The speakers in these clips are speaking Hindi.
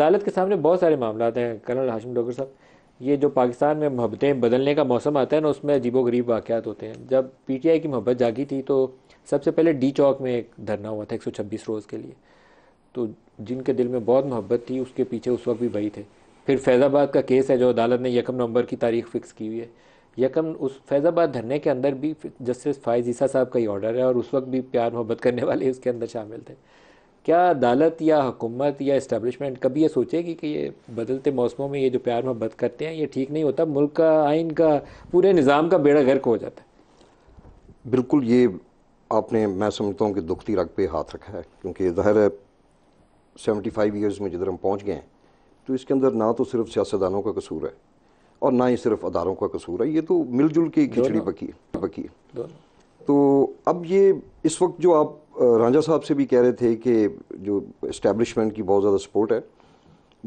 अदालत के सामने बहुत सारे मामला हैं कर्नल हाशिम डोगर साहब ये जो पाकिस्तान में मोहब्बतें बदलने का मौसम आता है ना उसमें गरीब वाक़ात होते हैं जब पीटीआई की मोहब्बत जागी थी तो सबसे पहले डी चौक में एक धरना हुआ था छब्बीस रोज़ के लिए तो जिनके दिल में बहुत मोहब्बत थी उसके पीछे उस वक्त भी भई थे फिर फैज़ाबाद का केस है जो अदालत ने यकम नवंबर की तारीख फ़िक्स की हुई है यकम उस फैज़ाबाद धरने के अंदर भी जस्टिस फायज ईसा साहब का ही ऑर्डर है और उस वक्त भी प्यार मोहब्बत करने वाले उसके अंदर शामिल थे क्या अदालत या हुकूमत या इस्टबलिशमेंट कभी ये सोचेगी कि ये बदलते मौसमों में ये जो प्यार मोहब्बत करते हैं ये ठीक नहीं होता मुल्क का आइन का पूरे निज़ाम का बेड़ा गर्क हो जाता है बिल्कुल ये आपने मैं समझता हूँ कि दुखती रग पे हाथ रखा है क्योंकि ज़ाहिर है सेवेंटी फाइव ईयर्स में जिधर हम पहुँच गए हैं तो इसके अंदर ना तो सिर्फ सियासतदानों का कसूर है और ना ही सिर्फ अदारों का कसूर है ये तो मिलजुल के खिचड़ी पकी है पकी है तो अब ये इस वक्त जो आप रांझा साहब से भी कह रहे थे कि जो इस्टेब्लिशमेंट की बहुत ज़्यादा सपोर्ट है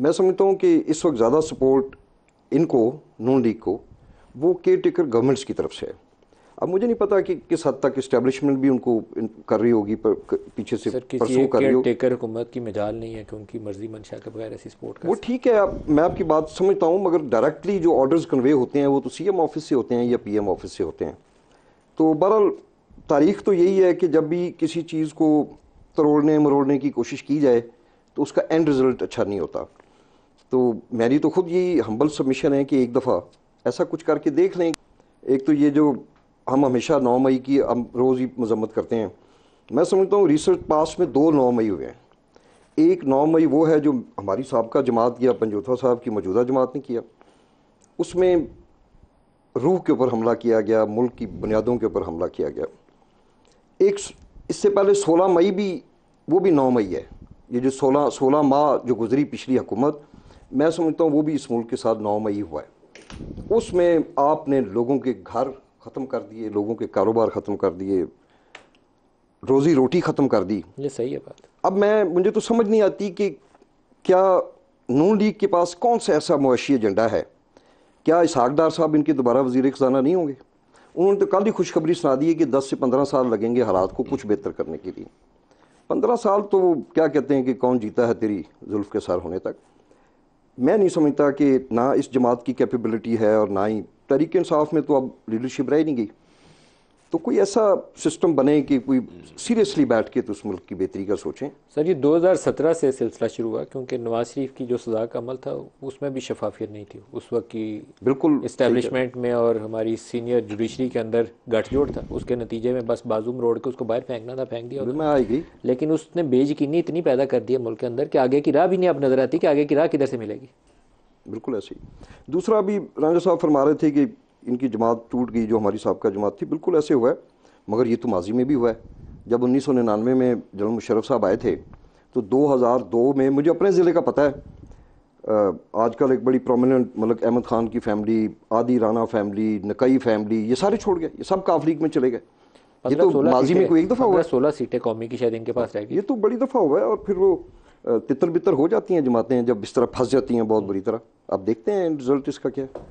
मैं समझता हूँ कि इस वक्त ज़्यादा सपोर्ट इनको नून लीग को वो केयर टेकर गवर्नमेंट्स की तरफ से है अब मुझे नहीं पता कि किस हद तक इस्टेब्लिशमेंट भी उनको कर रही होगी पर पीछे से टेकर हुकूमत की मिजाल नहीं है कि उनकी मर्जी मंशा के बगैर ऐसी सपोर्ट वो ठीक है आप, मैं आपकी बात समझता हूँ मगर डायरेक्टली जो ऑर्डर्स कन्वे होते हैं वो तो सीएम ऑफिस से होते हैं या पीएम ऑफिस से होते हैं तो बहरहाल तारीख तो यही है कि जब भी किसी चीज़ को तरोड़ने मरोड़ने की कोशिश की जाए तो उसका एंड रिज़ल्ट अच्छा नहीं होता तो मेरी तो खुद यही हम्बल सबमिशन है कि एक दफ़ा ऐसा कुछ करके देख लें एक तो ये जो हम हमेशा नौ मई की हम रोज़ ही मजम्मत करते हैं मैं समझता हूँ रिसर्च पास में दो नौ मई हुए हैं एक नौ मई वो है जो हमारी सबका जमात या पंजोथा साहब की मौजूदा जमात ने किया उसमें रूह के ऊपर हमला किया गया मुल्क की बुनियादों के ऊपर हमला किया गया एक इससे पहले 16 मई भी वो भी 9 मई है ये जो 16 16 माह जो गुजरी पिछली हुकूमत मैं समझता हूँ वो भी इस मुल्क के साथ 9 मई हुआ है उसमें आपने लोगों के घर ख़त्म कर दिए लोगों के कारोबार ख़त्म कर दिए रोज़ी रोटी ख़त्म कर दी ये सही है बात अब मैं मुझे तो समझ नहीं आती कि क्या नून लीग के पास कौन सा ऐसा मुशी एजेंडा है क्या इसहाकदार साहब इनके दोबारा वजीर ख़जाना नहीं होंगे उन्होंने तो कल ही खुशखबरी सुना दी है कि 10 से 15 साल लगेंगे हालात को कुछ बेहतर करने के लिए 15 साल तो क्या कहते हैं कि कौन जीता है तेरी जुल्फ के सार होने तक मैं नहीं समझता कि ना इस जमात की कैपेबिलिटी है और ना ही तरीकानसाफ इंसाफ में तो अब लीडरशिप रह नहीं गई तो कोई ऐसा सिस्टम बने कि कोई सीरियसली बैठ के तो उस मुल्क की बेहतरी का सोचें सर ये 2017 से सिलसिला शुरू हुआ क्योंकि नवाज शरीफ की जो सजा का अमल था उसमें भी शफाफियत नहीं थी उस वक्त की बिल्कुल इस्टेब्लिशमेंट में और हमारी सीनियर जुडिशरी के अंदर गठजोड़ था उसके नतीजे में बस बाजूम रोड के उसको बाहर फेंकना था फेंक दिया मैं गई लेकिन उसने बेयकीनी इतनी पैदा कर दिया मुल्क के अंदर कि आगे की राह भी नहीं अब नज़र आती कि आगे की राह किधर से मिलेगी बिल्कुल ऐसे ही दूसरा भी राजा साहब फरमा रहे थे कि इनकी जमात टूट गई जो हमारी सबका जमात थी बिल्कुल ऐसे हुआ है मगर ये तो माजी में भी हुआ है जब उन्नीस सौ निन्यानवे में जनरल मुशरफ साहब आए थे तो दो हजार दो में मुझे अपने ज़िले का पता है आजकल एक बड़ी प्रोमिनेंट मतलब अहमद ख़ान की फैमिली आदि राना फैमिली नकई फैमिली ये सारे छोड़ गए ये सब काफलीग में चले गए ये तो माजी में कोई एक दफ़ा हुआ है सोलह सीटें कौमी की शायद इनके पास गई ये तो बड़ी दफ़ा हुआ है और फिर वो तितर बितर हो जाती हैं जमातें जब इस तरह फंस जाती हैं बहुत हम्म। बुरी तरह अब देखते हैं रिजल्ट इसका क्या है